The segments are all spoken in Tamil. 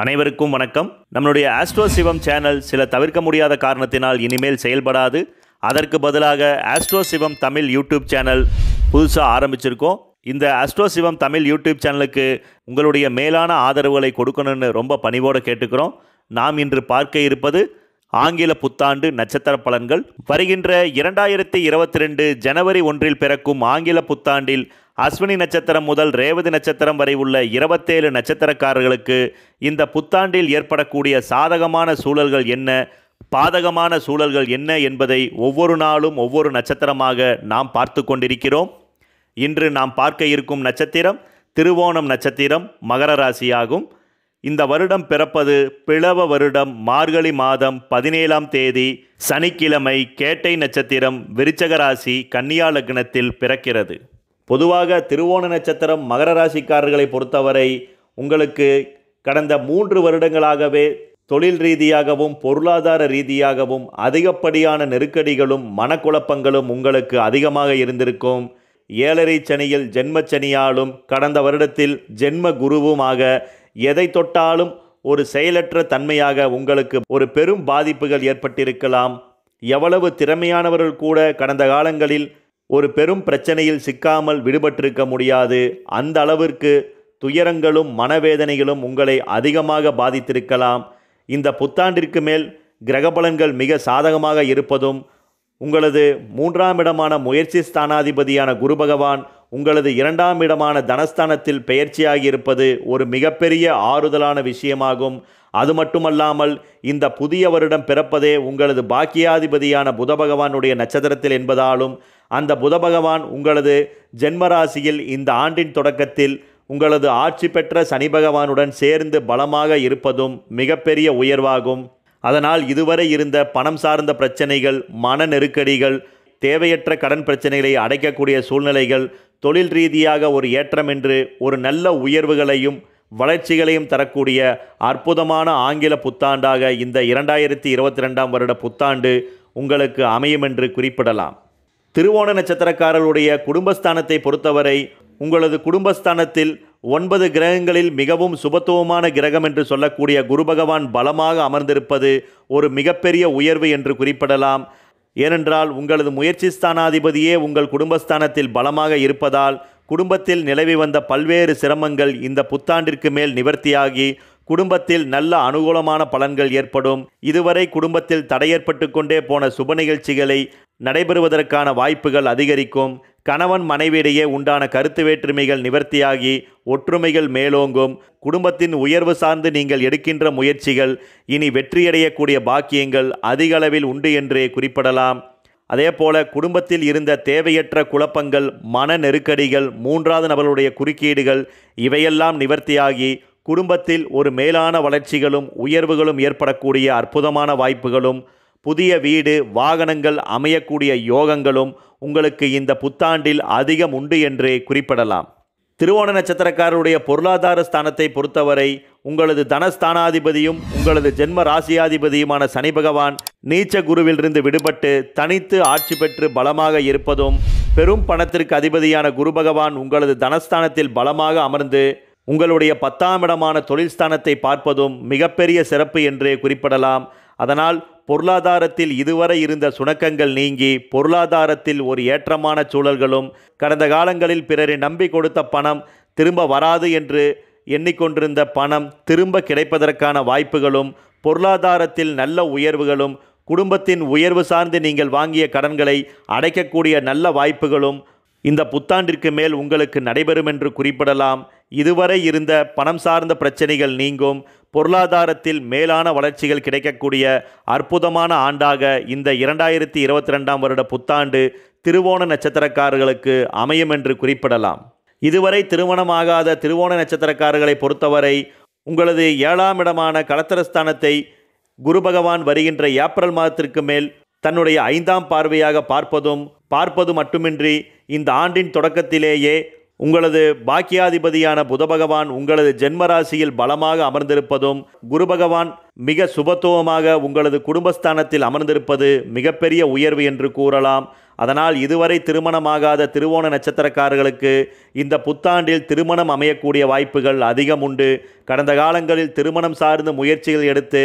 அனைவருக்கும் வணக்கம் நம்மளுடைய ஆஸ்ட்ரோ சிவம் சேனல் சில தவிர்க்க முடியாத காரணத்தினால் இனிமேல் செயல்படாது அதற்கு பதிலாக astro Sivam Tamil YouTube channel புதுசாக ஆரம்பிச்சிருக்கோம் இந்த ஆஸ்ட்ரோ சிவம் தமிழ் யூடியூப் சேனலுக்கு உங்களுடைய மேலான ஆதரவுகளை கொடுக்கணும்னு ரொம்ப பணிவோடு கேட்டுக்கிறோம் நாம் இன்று பார்க்க இருப்பது ஆங்கில புத்தாண்டு நட்சத்திர பலன்கள் வருகின்ற இரண்டாயிரத்தி இருபத்தி ரெண்டு ஜனவரி ஒன்றில் பிறக்கும் ஆங்கில புத்தாண்டில் அஸ்வினி நட்சத்திரம் முதல் ரேவதி நட்சத்திரம் வரை உள்ள இருபத்தேழு நட்சத்திரக்காரர்களுக்கு இந்த புத்தாண்டில் ஏற்படக்கூடிய சாதகமான சூழல்கள் என்ன பாதகமான சூழல்கள் என்ன என்பதை ஒவ்வொரு நாளும் ஒவ்வொரு நட்சத்திரமாக நாம் பார்த்து கொண்டிருக்கிறோம் இன்று நாம் பார்க்க இருக்கும் நட்சத்திரம் திருவோணம் நட்சத்திரம் மகர ராசியாகும் இந்த வருடம் பிறப்பது பிளவ வருடம் மார்கழி மாதம் பதினேழாம் தேதி சனிக்கிழமை கேட்டை நட்சத்திரம் விருச்சகராசி கன்னியா லக்னத்தில் பிறக்கிறது பொதுவாக திருவோண நட்சத்திரம் மகர ராசிக்காரர்களை பொறுத்தவரை உங்களுக்கு கடந்த மூன்று வருடங்களாகவே தொழில் ரீதியாகவும் பொருளாதார ரீதியாகவும் அதிகப்படியான நெருக்கடிகளும் மனக்குழப்பங்களும் உங்களுக்கு அதிகமாக இருந்திருக்கும் ஏழரை சனியில் ஜென்மச்சனியாலும் கடந்த வருடத்தில் ஜென்ம குருவுமாக எதை தொட்டாலும் ஒரு செயலற்ற தன்மையாக உங்களுக்கு ஒரு பெரும் பாதிப்புகள் ஏற்பட்டிருக்கலாம் எவ்வளவு திறமையானவர்கள் கூட கடந்த காலங்களில் ஒரு பெரும் பிரச்சனையில் சிக்காமல் விடுபட்டிருக்க முடியாது அந்த அளவிற்கு துயரங்களும் மனவேதனைகளும் உங்களை அதிகமாக பாதித்திருக்கலாம் இந்த புத்தாண்டிற்கு மேல் கிரகபலன்கள் மிக சாதகமாக இருப்பதும் உங்களது மூன்றாம் இடமான முயற்சி ஸ்தானாதிபதியான குரு பகவான் உங்களது இரண்டாம் இடமான தனஸ்தானத்தில் பெயர்ச்சியாகி இருப்பது ஒரு மிகப்பெரிய ஆறுதலான விஷயமாகும் அது மட்டுமல்லாமல் இந்த புதிய வருடம் பிறப்பதே உங்களது பாக்கியாதிபதியான புத பகவானுடைய நட்சத்திரத்தில் என்பதாலும் அந்த புத பகவான் உங்களது ஜென்மராசியில் இந்த ஆண்டின் தொடக்கத்தில் உங்களது ஆட்சி பெற்ற சனி பகவானுடன் சேர்ந்து பலமாக இருப்பதும் மிகப்பெரிய உயர்வாகும் அதனால் இதுவரை இருந்த பணம் சார்ந்த பிரச்சனைகள் மன நெருக்கடிகள் தேவையற்ற கடன் பிரச்சனைகளை அடைக்கக்கூடிய சூழ்நிலைகள் தொழில் ரீதியாக ஒரு ஏற்றம் என்று ஒரு நல்ல உயர்வுகளையும் வளர்ச்சிகளையும் தரக்கூடிய அற்புதமான ஆங்கில புத்தாண்டாக இந்த இரண்டாயிரத்தி இருபத்தி ரெண்டாம் வருட புத்தாண்டு உங்களுக்கு அமையும் என்று குறிப்பிடலாம் திருவோண நட்சத்திரக்காரருடைய குடும்பஸ்தானத்தை பொறுத்தவரை உங்களது குடும்பஸ்தானத்தில் ஒன்பது கிரகங்களில் மிகவும் சுபத்துவமான கிரகம் என்று சொல்லக்கூடிய குரு பகவான் பலமாக அமர்ந்திருப்பது ஒரு மிகப்பெரிய உயர்வு என்று குறிப்பிடலாம் ஏனென்றால் உங்களது முயற்சி ஸ்தானாதிபதியே உங்கள் குடும்பஸ்தானத்தில் பலமாக இருப்பதால் குடும்பத்தில் நிலவி வந்த பல்வேறு சிரமங்கள் இந்த புத்தாண்டிற்கு மேல் நிவர்த்தியாகி குடும்பத்தில் நல்ல அனுகூலமான பலன்கள் ஏற்படும் இதுவரை குடும்பத்தில் தடையேற்பட்டு கொண்டே போன சுப நிகழ்ச்சிகளை நடைபெறுவதற்கான வாய்ப்புகள் அதிகரிக்கும் கணவன் மனைவியிடையே உண்டான கருத்து வேற்றுமைகள் நிவர்த்தியாகி ஒற்றுமைகள் மேலோங்கும் குடும்பத்தின் உயர்வு சார்ந்து நீங்கள் எடுக்கின்ற முயற்சிகள் இனி வெற்றியடையக்கூடிய பாக்கியங்கள் அதிக அளவில் உண்டு என்றே குறிப்பிடலாம் அதே போல குடும்பத்தில் இருந்த தேவையற்ற குழப்பங்கள் மன நெருக்கடிகள் மூன்றாவது நபர்களுடைய குறுக்கீடுகள் இவையெல்லாம் நிவர்த்தியாகி குடும்பத்தில் ஒரு மேலான வளர்ச்சிகளும் உயர்வுகளும் ஏற்படக்கூடிய அற்புதமான வாய்ப்புகளும் புதிய வீடு வாகனங்கள் அமையக்கூடிய யோகங்களும் உங்களுக்கு இந்த புத்தாண்டில் அதிகம் உண்டு என்றே குறிப்பிடலாம் திருவோண நட்சத்திரக்காரருடைய பொருளாதார ஸ்தானத்தை பொறுத்தவரை உங்களது தனஸ்தானாதிபதியும் உங்களது ஜென்ம ராசியாதிபதியுமான சனி பகவான் நீச்ச குருவிலிருந்து விடுபட்டு தனித்து ஆட்சி பெற்று பலமாக இருப்பதும் பெரும் பணத்திற்கு அதிபதியான குரு பகவான் உங்களது தனஸ்தானத்தில் பலமாக அமர்ந்து உங்களுடைய பத்தாம் இடமான தொழில் ஸ்தானத்தை பார்ப்பதும் மிகப்பெரிய சிறப்பு என்றே குறிப்பிடலாம் அதனால் பொருளாதாரத்தில் இதுவரை இருந்த சுணக்கங்கள் நீங்கி பொருளாதாரத்தில் ஒரு ஏற்றமான சூழல்களும் கடந்த காலங்களில் பிறரை நம்பி கொடுத்த பணம் திரும்ப வராது என்று எண்ணிக்கொண்டிருந்த பணம் திரும்ப கிடைப்பதற்கான வாய்ப்புகளும் பொருளாதாரத்தில் நல்ல உயர்வுகளும் குடும்பத்தின் உயர்வு சார்ந்து நீங்கள் வாங்கிய கடன்களை அடைக்கக்கூடிய நல்ல வாய்ப்புகளும் இந்த புத்தாண்டிற்கு மேல் உங்களுக்கு நடைபெறும் என்று குறிப்பிடலாம் இதுவரை இருந்த பணம் சார்ந்த பிரச்சனைகள் நீங்கும் பொருளாதாரத்தில் மேலான வளர்ச்சிகள் கிடைக்கக்கூடிய அற்புதமான ஆண்டாக இந்த இரண்டாயிரத்தி இருபத்தி ரெண்டாம் வருட புத்தாண்டு திருவோண நட்சத்திரக்காரர்களுக்கு அமையும் என்று குறிப்பிடலாம் இதுவரை திருமணமாகாத திருவோண நட்சத்திரக்காரர்களை பொறுத்தவரை உங்களது ஏழாம் இடமான கலத்தரஸ்தானத்தை குரு பகவான் வருகின்ற ஏப்ரல் மாதத்திற்கு மேல் தன்னுடைய ஐந்தாம் பார்வையாக பார்ப்பதும் பார்ப்பது மட்டுமின்றி இந்த ஆண்டின் தொடக்கத்திலேயே உங்களது பாக்கியாதிபதியான புதபகவான் உங்களது ஜென்மராசியில் பலமாக அமர்ந்திருப்பதும் குரு பகவான் மிக சுபத்துவமாக உங்களது குடும்பஸ்தானத்தில் அமர்ந்திருப்பது மிகப்பெரிய உயர்வு என்று கூறலாம் அதனால் இதுவரை திருமணமாகாத திருவோண நட்சத்திரக்காரர்களுக்கு இந்த புத்தாண்டில் திருமணம் அமையக்கூடிய வாய்ப்புகள் அதிகம் உண்டு கடந்த காலங்களில் திருமணம் சார்ந்த முயற்சிகள் எடுத்து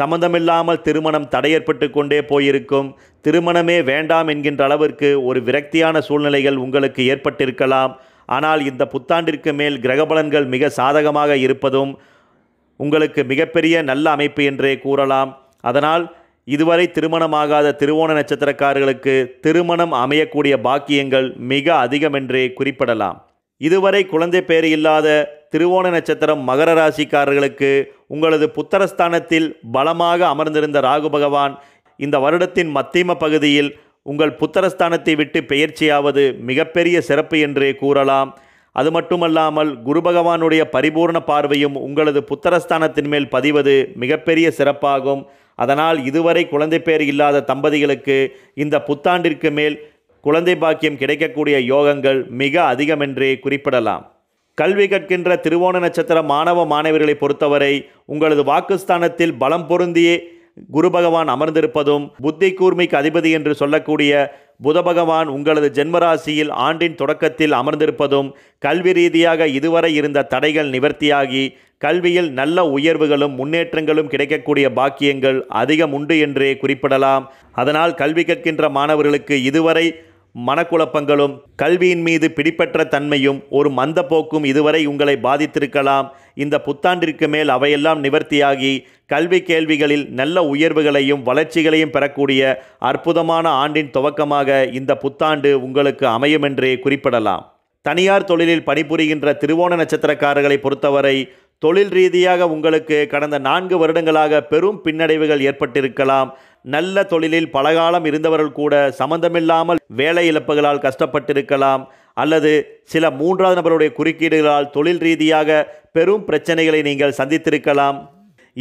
சம்மந்தமில்லாமல் திருமணம் தடையற்பட்டு கொண்டே போயிருக்கும் திருமணமே வேண்டாம் என்கின்ற அளவிற்கு ஒரு விரக்தியான சூழ்நிலைகள் உங்களுக்கு ஏற்பட்டிருக்கலாம் ஆனால் இந்த புத்தாண்டிற்கு மேல் கிரகபலன்கள் மிக சாதகமாக இருப்பதும் உங்களுக்கு மிகப்பெரிய நல்ல அமைப்பு என்றே கூறலாம் அதனால் இதுவரை திருமணமாகாத திருவோண நட்சத்திரக்காரர்களுக்கு திருமணம் அமையக்கூடிய பாக்கியங்கள் மிக அதிகம் என்றே குறிப்பிடலாம் இதுவரை குழந்தை பேர் இல்லாத திருவோண நட்சத்திரம் மகர ராசிக்காரர்களுக்கு உங்களது புத்தரஸ்தானத்தில் பலமாக அமர்ந்திருந்த ராகு பகவான் இந்த வருடத்தின் மத்தியம பகுதியில் உங்கள் புத்தரஸ்தானத்தை விட்டு பெயர்ச்சியாவது மிகப்பெரிய சிறப்பு என்றே கூறலாம் அது மட்டுமல்லாமல் குரு பகவானுடைய பரிபூர்ண பார்வையும் உங்களது புத்தரஸ்தானத்தின் மேல் பதிவது மிகப்பெரிய சிறப்பாகும் அதனால் இதுவரை குழந்தை பேர் இல்லாத தம்பதிகளுக்கு இந்த புத்தாண்டிற்கு மேல் குழந்தை பாக்கியம் கிடைக்கக்கூடிய யோகங்கள் மிக அதிகமென்றே குறிப்பிடலாம் கல்வி கற்கின்ற திருவோண நட்சத்திர மாணவ மாணவிகளை பொறுத்தவரை உங்களது வாக்குஸ்தானத்தில் பலம் பொருந்தியே குரு பகவான் அமர்ந்திருப்பதும் புத்தி கூர்மைக்கு அதிபதி என்று சொல்லக்கூடிய புத பகவான் உங்களது ஜென்மராசியில் ஆண்டின் தொடக்கத்தில் அமர்ந்திருப்பதும் கல்வி ரீதியாக இதுவரை இருந்த தடைகள் நிவர்த்தியாகி கல்வியில் நல்ல உயர்வுகளும் முன்னேற்றங்களும் கிடைக்கக்கூடிய பாக்கியங்கள் அதிகம் உண்டு என்றே குறிப்பிடலாம் அதனால் கல்வி கற்கின்ற மாணவர்களுக்கு இதுவரை மனக்குழப்பங்களும் கல்வியின் மீது பிடிப்பற்ற தன்மையும் ஒரு மந்த போக்கும் இதுவரை உங்களை பாதித்திருக்கலாம் இந்த புத்தாண்டிற்கு மேல் அவையெல்லாம் நிவர்த்தியாகி கல்வி கேள்விகளில் நல்ல உயர்வுகளையும் வளர்ச்சிகளையும் பெறக்கூடிய அற்புதமான ஆண்டின் துவக்கமாக இந்த புத்தாண்டு உங்களுக்கு அமையும் என்றே குறிப்பிடலாம் தனியார் தொழிலில் பணிபுரிகின்ற திருவோண நட்சத்திரக்காரர்களை பொறுத்தவரை தொழில் ரீதியாக உங்களுக்கு கடந்த நான்கு வருடங்களாக பெரும் பின்னடைவுகள் ஏற்பட்டிருக்கலாம் நல்ல தொழிலில் பலகாலம் இருந்தவர்கள் கூட சம்பந்தமில்லாமல் வேலை இழப்புகளால் கஷ்டப்பட்டிருக்கலாம் அல்லது சில மூன்றாவது நபருடைய குறுக்கீடுகளால் தொழில் ரீதியாக பெரும் பிரச்சனைகளை நீங்கள் சந்தித்திருக்கலாம்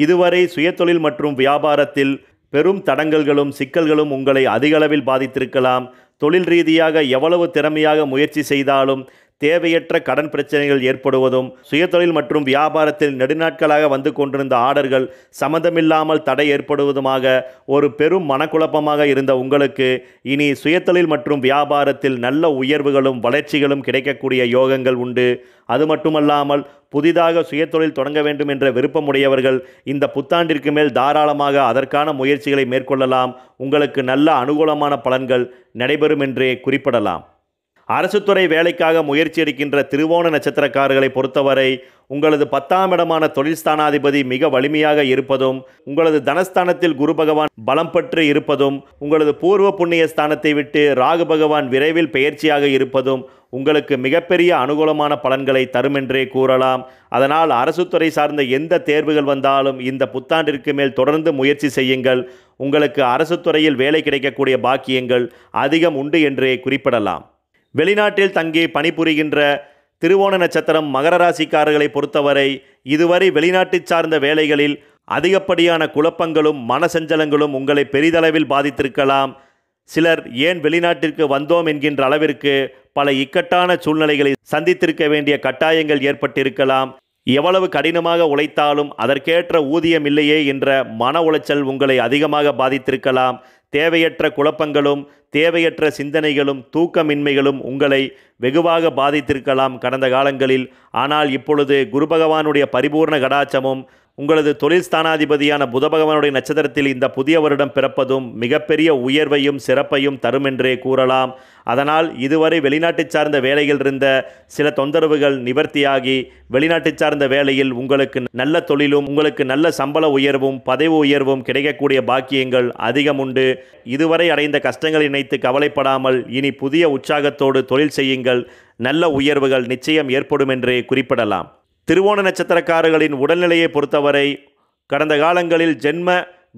இதுவரை சுயதொழில் மற்றும் வியாபாரத்தில் பெரும் தடங்கல்களும் சிக்கல்களும் உங்களை அதிகளவில் பாதித்திருக்கலாம் தொழில் ரீதியாக எவ்வளவு திறமையாக முயற்சி செய்தாலும் தேவையற்ற கடன் பிரச்சனைகள் ஏற்படுவதும் சுயதொழில் மற்றும் வியாபாரத்தில் நெடுநாட்களாக வந்து கொண்டிருந்த ஆர்டர்கள் சம்மந்தமில்லாமல் தடை ஏற்படுவதுமாக ஒரு பெரும் மனக்குழப்பமாக இருந்த உங்களுக்கு இனி சுயதொழில் மற்றும் வியாபாரத்தில் நல்ல உயர்வுகளும் வளர்ச்சிகளும் கிடைக்கக்கூடிய யோகங்கள் உண்டு அது மட்டுமல்லாமல் புதிதாக சுயதொழில் தொடங்க வேண்டும் என்ற விருப்பமுடையவர்கள் இந்த புத்தாண்டிற்கு மேல் தாராளமாக அதற்கான முயற்சிகளை மேற்கொள்ளலாம் உங்களுக்கு நல்ல அனுகூலமான பலன்கள் நடைபெறும் என்றே குறிப்பிடலாம் அரசு துறை வேலைக்காக முயற்சி எடுக்கின்ற திருவோண நட்சத்திரக்காரர்களை பொறுத்தவரை உங்களது பத்தாம் இடமான தொழில் ஸ்தானாதிபதி மிக வலிமையாக இருப்பதும் உங்களது தனஸ்தானத்தில் குரு பகவான் பலம் பெற்று இருப்பதும் உங்களது பூர்வ புண்ணிய ஸ்தானத்தை விட்டு ராகு பகவான் விரைவில் பெயர்ச்சியாக இருப்பதும் உங்களுக்கு மிகப்பெரிய அனுகூலமான பலன்களை தரும் என்றே கூறலாம் அதனால் அரசு துறை சார்ந்த எந்த தேர்வுகள் வந்தாலும் இந்த புத்தாண்டிற்கு மேல் தொடர்ந்து முயற்சி செய்யுங்கள் உங்களுக்கு அரசு துறையில் வேலை கிடைக்கக்கூடிய பாக்கியங்கள் அதிகம் உண்டு என்றே குறிப்பிடலாம் வெளிநாட்டில் தங்கி பணிபுரிகின்ற திருவோண நட்சத்திரம் மகர ராசிக்காரர்களை பொறுத்தவரை இதுவரை வெளிநாட்டை சார்ந்த வேலைகளில் அதிகப்படியான குழப்பங்களும் மனசஞ்சலங்களும் உங்களை பெரிதளவில் பாதித்திருக்கலாம் சிலர் ஏன் வெளிநாட்டிற்கு வந்தோம் என்கின்ற அளவிற்கு பல இக்கட்டான சூழ்நிலைகளை சந்தித்திருக்க வேண்டிய கட்டாயங்கள் ஏற்பட்டிருக்கலாம் எவ்வளவு கடினமாக உழைத்தாலும் அதற்கேற்ற ஊதியம் இல்லையே என்ற மன உளைச்சல் உங்களை அதிகமாக பாதித்திருக்கலாம் தேவையற்ற குழப்பங்களும் தேவையற்ற சிந்தனைகளும் தூக்கமின்மைகளும் உங்களை வெகுவாக பாதித்திருக்கலாம் கடந்த காலங்களில் ஆனால் இப்பொழுது குரு பகவானுடைய பரிபூர்ண கடாச்சமும் உங்களது தொழில் ஸ்தானாதிபதியான புதபகவானுடைய நட்சத்திரத்தில் இந்த புதிய வருடம் பிறப்பதும் மிகப்பெரிய உயர்வையும் சிறப்பையும் தரும் என்றே கூறலாம் அதனால் இதுவரை வெளிநாட்டை சார்ந்த வேலையில் இருந்த சில தொந்தரவுகள் நிவர்த்தியாகி வெளிநாட்டை சார்ந்த வேலையில் உங்களுக்கு நல்ல தொழிலும் உங்களுக்கு நல்ல சம்பள உயர்வும் பதவி உயர்வும் கிடைக்கக்கூடிய பாக்கியங்கள் அதிகம் உண்டு இதுவரை அடைந்த கஷ்டங்களை நினைத்து கவலைப்படாமல் இனி புதிய உற்சாகத்தோடு தொழில் செய்யுங்கள் நல்ல உயர்வுகள் நிச்சயம் ஏற்படும் என்றே குறிப்பிடலாம் திருவோண நட்சத்திரக்காரர்களின் உடல்நிலையை பொறுத்தவரை கடந்த காலங்களில் ஜென்ம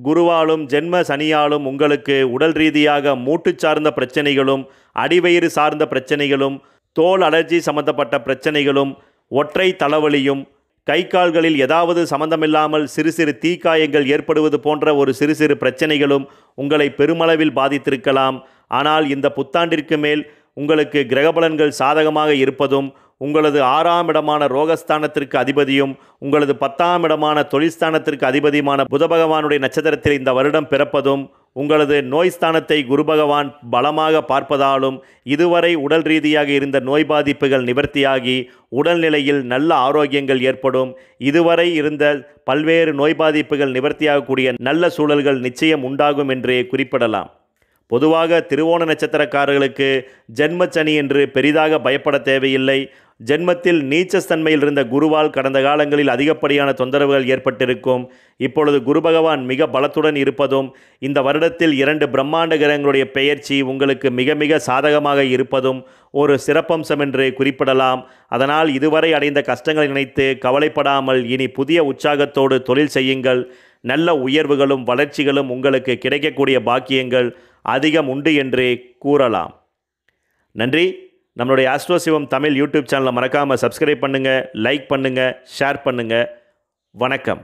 குருவாலும் ஜென்ம சனியாலும் உங்களுக்கு உடல் ரீதியாக மூட்டு சார்ந்த பிரச்சனைகளும் அடிவயிறு சார்ந்த பிரச்சனைகளும் தோல் அலர்ஜி சம்பந்தப்பட்ட பிரச்சனைகளும் ஒற்றை தலைவலியும் கை கால்களில் ஏதாவது சம்பந்தமில்லாமல் சிறு சிறு தீக்காயங்கள் ஏற்படுவது போன்ற ஒரு சிறு சிறு பிரச்சனைகளும் உங்களை பெருமளவில் பாதித்திருக்கலாம் ஆனால் இந்த புத்தாண்டிற்கு மேல் உங்களுக்கு கிரகபலன்கள் சாதகமாக இருப்பதும் உங்களது ஆறாம் இடமான ரோகஸ்தானத்திற்கு அதிபதியும் உங்களது பத்தாம் இடமான தொழிற்ஸ்தானத்திற்கு அதிபதியுமான புதபகவானுடைய நட்சத்திரத்தில் இந்த வருடம் பிறப்பதும் உங்களது நோய் ஸ்தானத்தை குரு பகவான் பலமாக பார்ப்பதாலும் இதுவரை உடல் ரீதியாக இருந்த நோய் பாதிப்புகள் நிவர்த்தியாகி உடல்நிலையில் நல்ல ஆரோக்கியங்கள் ஏற்படும் இதுவரை இருந்த பல்வேறு நோய் பாதிப்புகள் நிவர்த்தியாகக்கூடிய நல்ல சூழல்கள் நிச்சயம் உண்டாகும் என்றே குறிப்பிடலாம் பொதுவாக திருவோண நட்சத்திரக்காரர்களுக்கு ஜென்மச்சனி என்று பெரிதாக பயப்பட தேவையில்லை ஜென்மத்தில் நீச்சஸ்தன்மையில் இருந்த குருவால் கடந்த காலங்களில் அதிகப்படியான தொந்தரவுகள் ஏற்பட்டிருக்கும் இப்பொழுது குரு பகவான் மிக பலத்துடன் இருப்பதும் இந்த வருடத்தில் இரண்டு பிரம்மாண்ட கிரகங்களுடைய பெயர்ச்சி உங்களுக்கு மிக மிக சாதகமாக இருப்பதும் ஒரு சிறப்பம்சம் என்று குறிப்பிடலாம் அதனால் இதுவரை அடைந்த கஷ்டங்களை நினைத்து கவலைப்படாமல் இனி புதிய உற்சாகத்தோடு தொழில் செய்யுங்கள் நல்ல உயர்வுகளும் வளர்ச்சிகளும் உங்களுக்கு கிடைக்கக்கூடிய பாக்கியங்கள் அதிகம் உண்டு என்றே கூறலாம் நன்றி நம்மளுடைய ஆஸ்ட்ரோ சிவம் தமிழ் யூடியூப் சேனலை மறக்காமல் சப்ஸ்கிரைப் பண்ணுங்கள் லைக் பண்ணுங்கள் ஷேர் பண்ணுங்கள் வணக்கம்